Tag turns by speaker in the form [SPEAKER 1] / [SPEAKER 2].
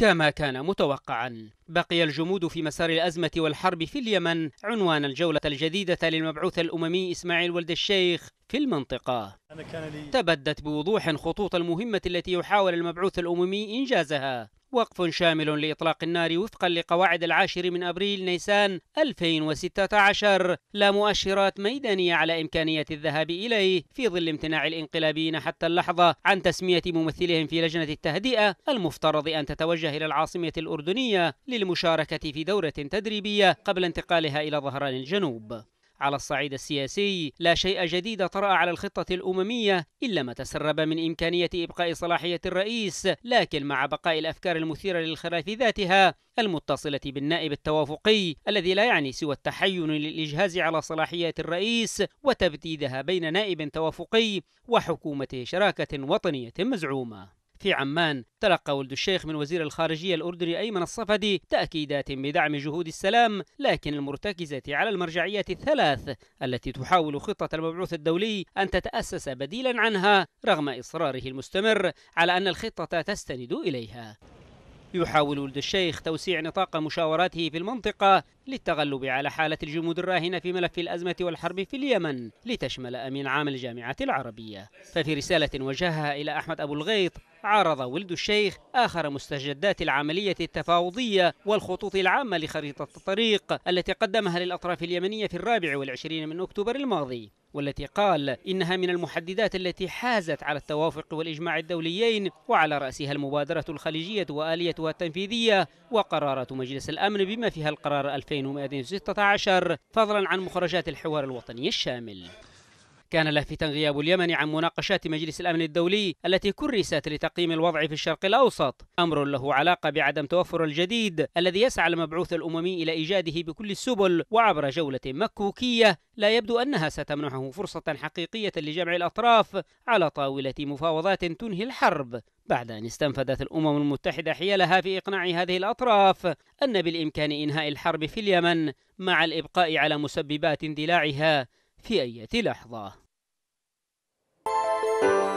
[SPEAKER 1] كما كان متوقعا بقي الجمود في مسار الأزمة والحرب في اليمن عنوان الجولة الجديدة للمبعوث الأممي إسماعيل ولد الشيخ في المنطقة تبدت بوضوح خطوط المهمة التي يحاول المبعوث الأممي إنجازها وقف شامل لإطلاق النار وفقا لقواعد العاشر من أبريل نيسان 2016 لا مؤشرات ميدانية على إمكانية الذهاب إليه في ظل امتناع الإنقلابيين حتى اللحظة عن تسمية ممثلهم في لجنة التهدئة المفترض أن تتوجه إلى العاصمة الأردنية للمشاركة في دورة تدريبية قبل انتقالها إلى ظهران الجنوب على الصعيد السياسي لا شيء جديد طرأ على الخطة الأممية إلا ما تسرب من إمكانية إبقاء صلاحية الرئيس لكن مع بقاء الأفكار المثيرة للخلاف ذاتها المتصلة بالنائب التوافقي الذي لا يعني سوى التحين للإجهاز على صلاحية الرئيس وتبديدها بين نائب توافقي وحكومة شراكة وطنية مزعومة في عمان تلقى ولد الشيخ من وزير الخارجية الأردني أيمن الصفدي تأكيدات بدعم جهود السلام لكن المرتكزة على المرجعيات الثلاث التي تحاول خطة المبعوث الدولي أن تتأسس بديلا عنها رغم إصراره المستمر على أن الخطة تستند إليها يحاول ولد الشيخ توسيع نطاق مشاوراته في المنطقة للتغلب على حالة الجمود الراهنة في ملف الأزمة والحرب في اليمن لتشمل أمين عام الجامعة العربية ففي رسالة وجهها إلى أحمد أبو الغيط عرض ولد الشيخ آخر مستجدات العملية التفاوضية والخطوط العامة لخريطة الطريق التي قدمها للأطراف اليمنية في الرابع والعشرين من أكتوبر الماضي والتي قال إنها من المحددات التي حازت على التوافق والإجماع الدوليين وعلى رأسها المبادرة الخليجية وآليتها التنفيذية وقرارات مجلس الأمن بما فيها القرار 2116 فضلا عن مخرجات الحوار الوطني الشامل كان لافتا غياب اليمن عن مناقشات مجلس الأمن الدولي التي كرست لتقييم الوضع في الشرق الأوسط أمر له علاقة بعدم توفر الجديد الذي يسعى المبعوث الأممي إلى إيجاده بكل السبل وعبر جولة مكوكية لا يبدو أنها ستمنحه فرصة حقيقية لجمع الأطراف على طاولة مفاوضات تنهي الحرب بعد أن استنفذت الأمم المتحدة حيلها في إقناع هذه الأطراف أن بالإمكان إنهاء الحرب في اليمن مع الإبقاء على مسببات اندلاعها في أي لحظة Thank you.